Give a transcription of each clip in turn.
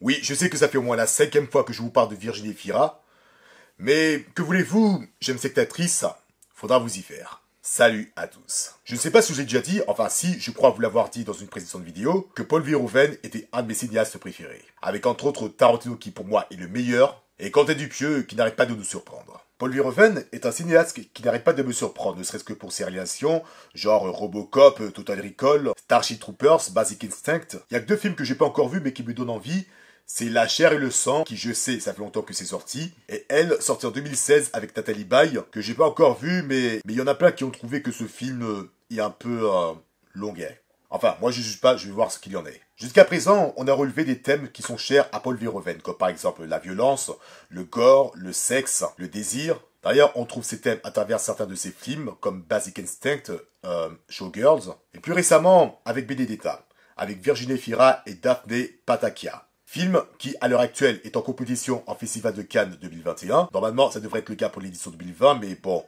Oui, je sais que ça fait au moins la cinquième fois que je vous parle de Virginie Fira, mais que voulez-vous, j'aime cette actrice, faudra vous y faire. Salut à tous. Je ne sais pas si je l'ai déjà dit, enfin si, je crois vous l'avoir dit dans une précédente vidéo, que Paul Verhoeven était un de mes cinéastes préférés, avec entre autres Tarantino qui pour moi est le meilleur, et Quentin Dupieux qui n'arrête pas de nous surprendre. Paul Verhoeven est un cinéaste qui n'arrête pas de me surprendre, ne serait-ce que pour ses réalisations, genre Robocop, Total Recall, Starship Troopers, Basic Instinct. Il y a que deux films que j'ai pas encore vus mais qui me donnent envie, c'est La chair et le sang qui, je sais, ça fait longtemps que c'est sorti. Et elle, sorti en 2016 avec Tatali Baye, que j'ai pas encore vu, mais il y en a plein qui ont trouvé que ce film est un peu euh, longuet. Enfin, moi je juge pas, je vais voir ce qu'il y en est. Jusqu'à présent, on a relevé des thèmes qui sont chers à Paul Verhoeven, comme par exemple la violence, le gore, le sexe, le désir. D'ailleurs, on trouve ces thèmes à travers certains de ses films, comme Basic Instinct, euh, Showgirls, et plus récemment avec Benedetta, avec Virginie Fira et Daphne Patakia. Film qui, à l'heure actuelle, est en compétition en Festival de Cannes 2021. Normalement, ça devrait être le cas pour l'édition 2020, mais bon,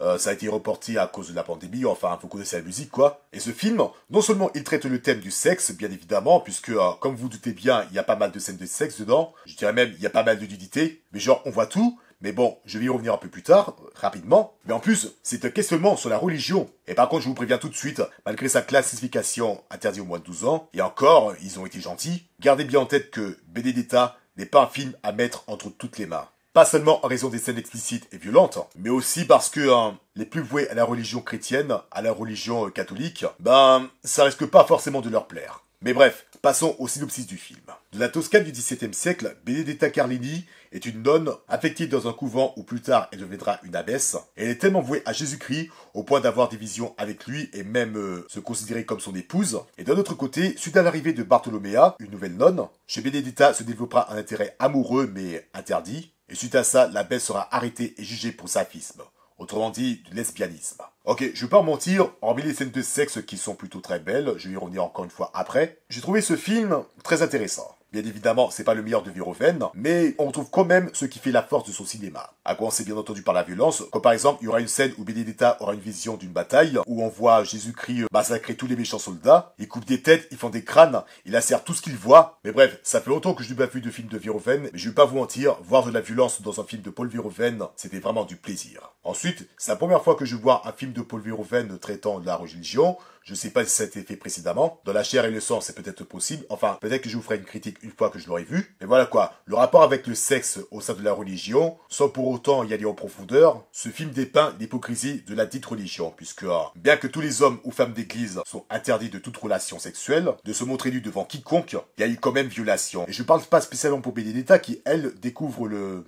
euh, ça a été reporté à cause de la pandémie, enfin, vous connaissez la musique, quoi. Et ce film, non seulement il traite le thème du sexe, bien évidemment, puisque, euh, comme vous doutez bien, il y a pas mal de scènes de sexe dedans, je dirais même, il y a pas mal de nudité, mais genre, on voit tout, mais bon, je vais y revenir un peu plus tard, rapidement. Mais en plus, c'est un questionnement sur la religion. Et par contre, je vous préviens tout de suite, malgré sa classification interdite au moins de 12 ans, et encore, ils ont été gentils, gardez bien en tête que Benedetta n'est pas un film à mettre entre toutes les mains. Pas seulement en raison des scènes explicites et violentes, mais aussi parce que hein, les plus voués à la religion chrétienne, à la religion euh, catholique, ben, ça risque pas forcément de leur plaire. Mais bref, Passons au synopsis du film. De la Toscane du XVIIe siècle, Benedetta Carlini est une nonne affectée dans un couvent où plus tard elle deviendra une abbesse. Elle est tellement vouée à Jésus-Christ au point d'avoir des visions avec lui et même euh, se considérer comme son épouse. Et d'un autre côté, suite à l'arrivée de Bartholoméa, une nouvelle nonne, chez Benedetta se développera un intérêt amoureux mais interdit. Et suite à ça, l'abbesse sera arrêtée et jugée pour saphisme. Autrement dit, du lesbianisme. Ok, je vais pas en mentir, hormis les scènes de sexe qui sont plutôt très belles, je vais y revenir encore une fois après, j'ai trouvé ce film très intéressant. Bien évidemment, c'est pas le meilleur de Viroven, mais on trouve quand même ce qui fait la force de son cinéma. À commencer bien entendu par la violence, comme par exemple, il y aura une scène où Benedetta aura une vision d'une bataille, où on voit Jésus-Christ euh, massacrer tous les méchants soldats, il coupe des têtes, il font des crânes, il assère tout ce qu'il voit, mais bref, ça fait longtemps que je n'ai pas vu de film de Viroven, mais je vais pas vous mentir, voir de la violence dans un film de Paul Viroven, c'était vraiment du plaisir. Ensuite, c'est la première fois que je vois un film de Paul Viroven traitant de la religion, je ne sais pas si ça a été fait précédemment. Dans la chair et le sang, c'est peut-être possible. Enfin, peut-être que je vous ferai une critique une fois que je l'aurai vu. Mais voilà quoi. Le rapport avec le sexe au sein de la religion, sans pour autant y aller en profondeur, ce film dépeint l'hypocrisie de la dite religion, puisque hein, bien que tous les hommes ou femmes d'église sont interdits de toute relation sexuelle, de se montrer nus devant quiconque, il y a eu quand même violation. Et je parle pas spécialement pour Benedetta qui, elle, découvre le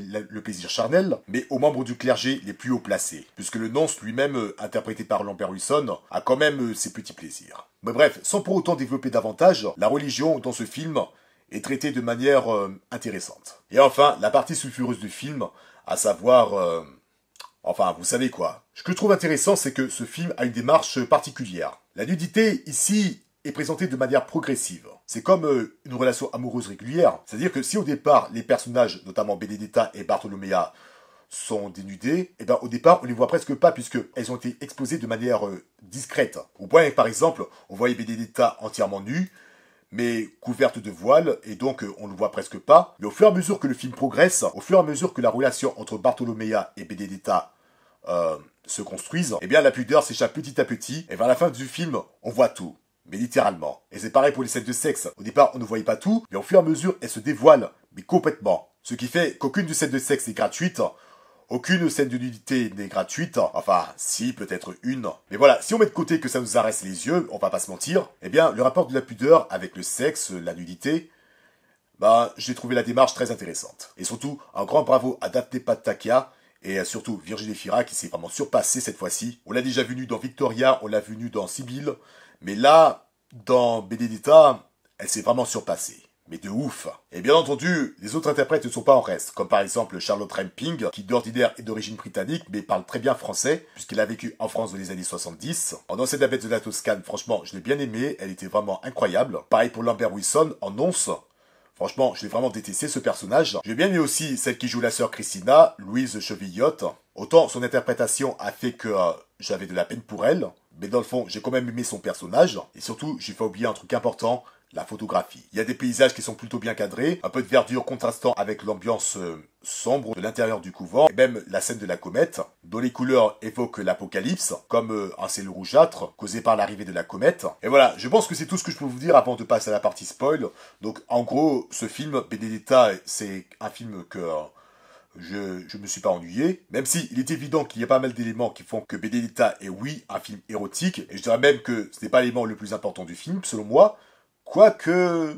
le, plaisir charnel, mais aux membres du clergé les plus haut placés, puisque le nonce lui-même, euh, interprété par Lambert Wilson, a quand même euh, ses petits plaisirs. Mais bref, sans pour autant développer davantage, la religion dans ce film est traitée de manière euh, intéressante. Et enfin, la partie sulfureuse du film, à savoir... enfin, vous savez quoi. Ce que je trouve intéressant, c'est que ce film a une démarche particulière. La nudité, ici, est présentée de manière progressive. C'est comme euh, une relation amoureuse régulière. C'est-à-dire que si au départ, les personnages, notamment Benedetta et Bartolomea, sont dénudés, et eh bien au départ on les voit presque pas puisqu'elles ont été exposées de manière euh, discrète. Au point par exemple, on voyait Benedetta entièrement nue, mais couverte de voile, et donc euh, on ne le voit presque pas. Mais au fur et à mesure que le film progresse, au fur et à mesure que la relation entre Bartolomea et Benedetta euh, se construise, et eh bien la pudeur s'échappe petit à petit, et vers la fin du film, on voit tout mais littéralement. Et c'est pareil pour les scènes de sexe. Au départ, on ne voyait pas tout, mais au fur et à mesure, elles se dévoilent, mais complètement. Ce qui fait qu'aucune de scènes de sexe n'est gratuite, aucune scène de nudité n'est gratuite, enfin si, peut-être une. Mais voilà, si on met de côté que ça nous arrête les yeux, on va pas se mentir, eh bien le rapport de la pudeur avec le sexe, la nudité, bah j'ai trouvé la démarche très intéressante. Et surtout, un grand bravo à Daphne Patakia, et surtout Virginie Fira qui s'est vraiment surpassée cette fois-ci. On l'a déjà vu dans Victoria, on l'a vu dans Sibyl, mais là, dans Benedetta, elle s'est vraiment surpassée. Mais de ouf. Et bien entendu, les autres interprètes ne sont pas en reste, comme par exemple Charlotte Ramping, qui d'ordinaire est d'origine britannique, mais parle très bien français, puisqu'elle a vécu en France dans les années 70. En ancienne bête de la Toscane, franchement, je l'ai bien aimée, elle était vraiment incroyable. Pareil pour Lambert Wilson, en Once. Franchement, je l'ai vraiment détesté ce personnage. J'ai bien aimé aussi celle qui joue la sœur Christina, Louise Chevillotte. Autant son interprétation a fait que euh, j'avais de la peine pour elle, mais dans le fond, j'ai quand même aimé son personnage, et surtout, j'ai fait oublier un truc important, la photographie. Il y a des paysages qui sont plutôt bien cadrés, un peu de verdure contrastant avec l'ambiance euh, sombre de l'intérieur du couvent, et même la scène de la comète, dont les couleurs évoquent l'apocalypse, comme euh, un ciel rougeâtre causé par l'arrivée de la comète. Et voilà, je pense que c'est tout ce que je peux vous dire avant de passer à la partie spoil. Donc en gros, ce film, Benedetta, c'est un film que... Euh, je, je me suis pas ennuyé, même si il est évident qu'il y a pas mal d'éléments qui font que Benedetta est oui un film érotique, et je dirais même que ce n'est pas l'élément le plus important du film, selon moi, quoique...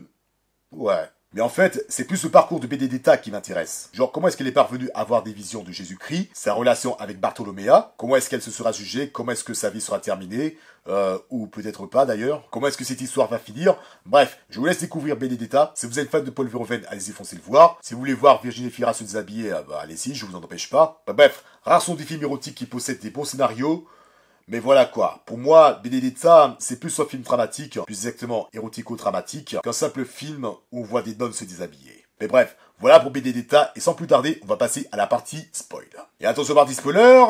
Ouais, mais en fait, c'est plus le parcours de Benedetta qui m'intéresse. Genre, comment est-ce qu'elle est parvenue à avoir des visions de Jésus-Christ, sa relation avec Bartholoméa, comment est-ce qu'elle se sera jugée, comment est-ce que sa vie sera terminée, euh, ou peut-être pas d'ailleurs, comment est-ce que cette histoire va finir. Bref, je vous laisse découvrir Benedetta. Si vous êtes fan de Paul Verhoeven, allez-y foncer le voir. Si vous voulez voir Virginie Fira se déshabiller, euh, bah, allez-y, je vous en empêche pas. Bah, bref, rares sont des films érotiques qui possèdent des bons scénarios, mais voilà quoi. Pour moi, Benedetta, c'est plus un film dramatique, plus exactement érotico-dramatique, qu'un simple film où on voit des nonnes se déshabiller. Mais bref, voilà pour Benedetta, et sans plus tarder, on va passer à la partie spoil. Et attention partie spoiler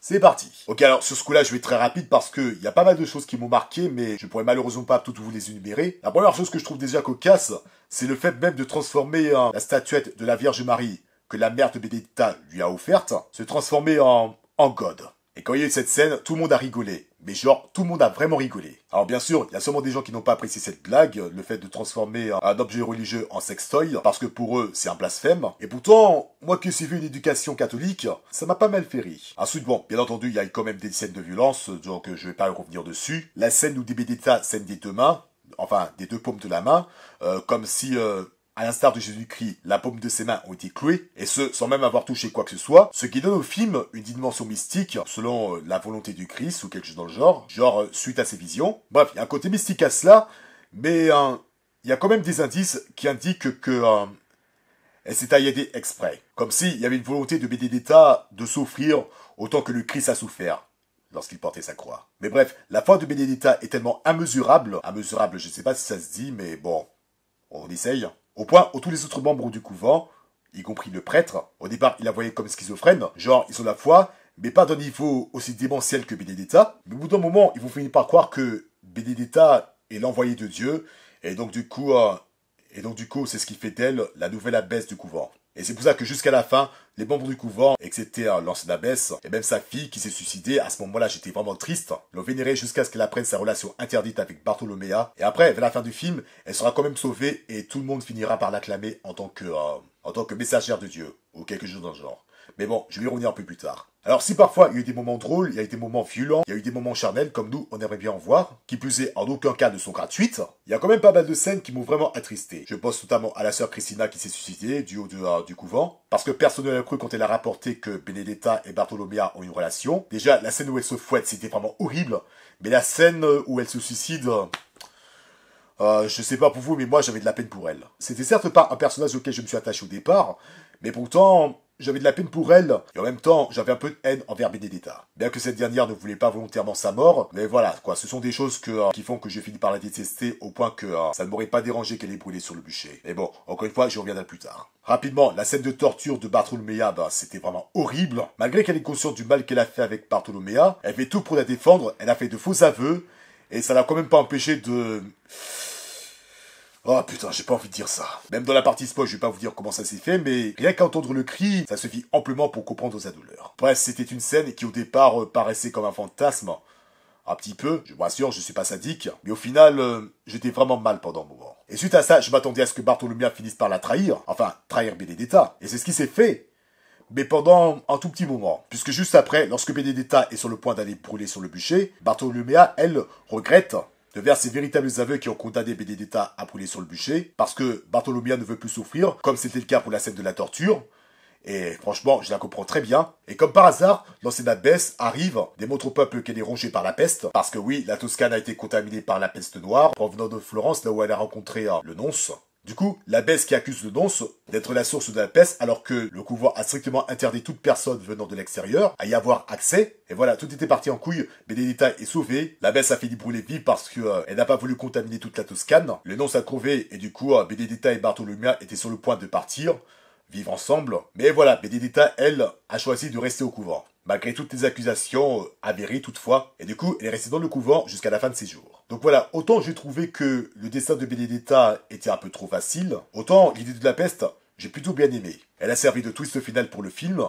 c'est parti Ok alors sur ce coup là je vais très rapide parce que y a pas mal de choses qui m'ont marqué mais je pourrais malheureusement pas toutes vous les énumérer. La première chose que je trouve déjà cocasse c'est le fait même de transformer euh, la statuette de la Vierge Marie que la mère de Benedetta lui a offerte se transformer en, en God. Et quand il y a eu cette scène, tout le monde a rigolé. Mais genre, tout le monde a vraiment rigolé. Alors bien sûr, il y a sûrement des gens qui n'ont pas apprécié cette blague, le fait de transformer un objet religieux en sextoy, parce que pour eux, c'est un blasphème. Et pourtant, moi qui suis vu une éducation catholique, ça m'a pas mal fait rire. Ensuite, bon, bien entendu, il y a eu quand même des scènes de violence, donc euh, je vais pas revenir dessus. La scène où Debedeta scène des deux mains, enfin des deux paumes de la main, euh, comme si euh, à l'instar de Jésus-Christ, la paume de ses mains ont été clouées, et ce, sans même avoir touché quoi que ce soit, ce qui donne au film une dimension mystique, selon euh, la volonté du Christ ou quelque chose dans le genre, genre euh, suite à ses visions. Bref, il y a un côté mystique à cela, mais euh, il y a quand même des indices qui indiquent que elle s'est tailladée exprès, comme s'il y avait une volonté de Benedetta de souffrir autant que le Christ a souffert lorsqu'il portait sa croix. Mais bref, la foi de Benedetta est tellement immesurable, immesurable je ne sais pas si ça se dit, mais bon, on essaye. Au point où tous les autres membres du couvent, y compris le prêtre, au départ il la voyaient comme schizophrène, genre ils ont la foi, mais pas d'un niveau aussi démentiel que Benedetta. Mais au bout d'un moment, ils vont finir par croire que Benedetta est l'envoyé de Dieu, et donc du coup, euh, et donc du coup, c'est ce qui fait d'elle la nouvelle abbesse du couvent. Et c'est pour ça que jusqu'à la fin, les membres du couvent, excepté euh, l'ancienne abbesse et même sa fille qui s'est suicidée, à ce moment-là j'étais vraiment triste, l'ont vénéré jusqu'à ce qu'elle apprenne sa relation interdite avec Bartholoméa. Et après, vers la fin du film, elle sera quand même sauvée et tout le monde finira par l'acclamer en tant que, euh, en tant que messagère de Dieu, ou quelque chose dans le genre. Mais bon, je vais y revenir un peu plus tard. Alors si parfois il y a eu des moments drôles, il y a eu des moments violents, il y a eu des moments charnels comme nous on aimerait bien en voir, qui plus est en aucun cas ne sont gratuites, il y a quand même pas mal de scènes qui m'ont vraiment attristé. Je pense notamment à la sœur Christina qui s'est suicidée du haut de, euh, du couvent, parce que personne ne l'a cru quand elle a rapporté que Benedetta et Bartolomea ont une relation. Déjà la scène où elle se fouette c'était vraiment horrible, mais la scène où elle se suicide... Euh, je sais pas pour vous, mais moi j'avais de la peine pour elle. C'était certes pas un personnage auquel je me suis attaché au départ, mais pourtant j'avais de la peine pour elle, et en même temps, j'avais un peu de haine envers Benedetta. Bien que cette dernière ne voulait pas volontairement sa mort, mais voilà, quoi, ce sont des choses que, euh, qui font que je finis par la détester au point que euh, ça ne m'aurait pas dérangé qu'elle ait brûlé sur le bûcher. Mais bon, encore une fois, j'y reviendrai plus tard. Rapidement, la scène de torture de Bartholomea, bah, c'était vraiment horrible. Malgré qu'elle est consciente du mal qu'elle a fait avec Bartholomea, elle fait tout pour la défendre, elle a fait de faux aveux, et ça l'a quand même pas empêché de... Oh putain, j'ai pas envie de dire ça. Même dans la partie spoil, je vais pas vous dire comment ça s'est fait, mais rien qu'entendre le cri, ça suffit amplement pour comprendre sa douleur. Bref, c'était une scène qui au départ euh, paraissait comme un fantasme. Un petit peu, je vous rassure, je suis pas sadique, mais au final, euh, j'étais vraiment mal pendant un moment. Et suite à ça, je m'attendais à ce que Bartholomea finisse par la trahir, enfin, trahir Benedetta. Et c'est ce qui s'est fait, mais pendant un tout petit moment. Puisque juste après, lorsque Benedetta est sur le point d'aller brûler sur le bûcher, Bartholomea, elle, regrette vers ces véritables aveux qui ont condamné Benedetta à brûler sur le bûcher, parce que Bartolomea ne veut plus souffrir, comme c'était le cas pour la scène de la torture. Et franchement, je la comprends très bien. Et comme par hasard, l'ancienne abbesse arrive, démontre au peuple qu'elle est rongée par la peste, parce que oui, la Toscane a été contaminée par la peste noire, provenant de Florence, là où elle a rencontré euh, le nonce. Du coup, la baisse qui accuse le nonce d'être la source de la peste alors que le couvent a strictement interdit toute personne venant de l'extérieur à y avoir accès. Et voilà, tout était parti en couille, Benedetta est sauvée, la baisse a fini brûler vie parce que euh, elle n'a pas voulu contaminer toute la Toscane, le nonce a trouvé et du coup euh, Benedetta et Bartolomea étaient sur le point de partir vivre ensemble. Mais voilà, Benedetta, elle, a choisi de rester au couvent. Malgré toutes les accusations euh, avérées toutefois, et du coup, elle est restée dans le couvent jusqu'à la fin de ses jours. Donc voilà, autant j'ai trouvé que le destin de Benedetta était un peu trop facile, autant l'idée de la peste, j'ai plutôt bien aimé. Elle a servi de twist final pour le film,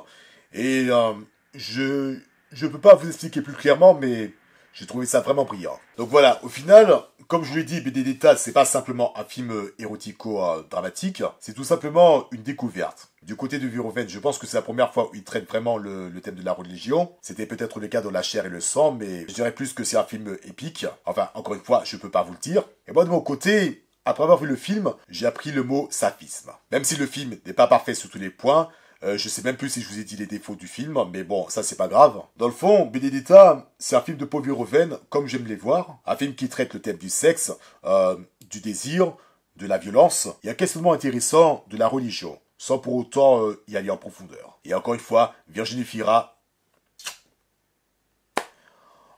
et euh, je je peux pas vous expliquer plus clairement, mais j'ai trouvé ça vraiment brillant. Donc voilà, au final, comme je vous l'ai dit, BD d'État, c'est pas simplement un film érotico-dramatique, c'est tout simplement une découverte. Du côté de Viroven, je pense que c'est la première fois où il traite vraiment le, thème de la religion. C'était peut-être le cas dans La chair et le sang, mais je dirais plus que c'est un film épique. Enfin, encore une fois, je peux pas vous le dire. Et moi, de mon côté, après avoir vu le film, j'ai appris le mot sapisme Même si le film n'est pas parfait sur tous les points, euh, je sais même plus si je vous ai dit les défauts du film, mais bon, ça c'est pas grave. Dans le fond, Benedetta, c'est un film de Paul Viroven, comme j'aime les voir. Un film qui traite le thème du sexe, euh, du désir, de la violence et un questionnement intéressant de la religion, sans pour autant euh, y aller en profondeur. Et encore une fois, Virginie Fira.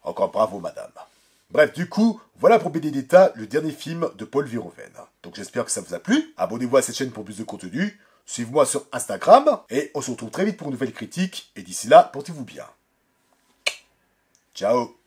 Encore bravo madame. Bref, du coup, voilà pour Benedetta, le dernier film de Paul Viroven. Donc j'espère que ça vous a plu. Abonnez-vous à cette chaîne pour plus de contenu. Suivez-moi sur Instagram et on se retrouve très vite pour une nouvelle critique. Et d'ici là, portez-vous bien. Ciao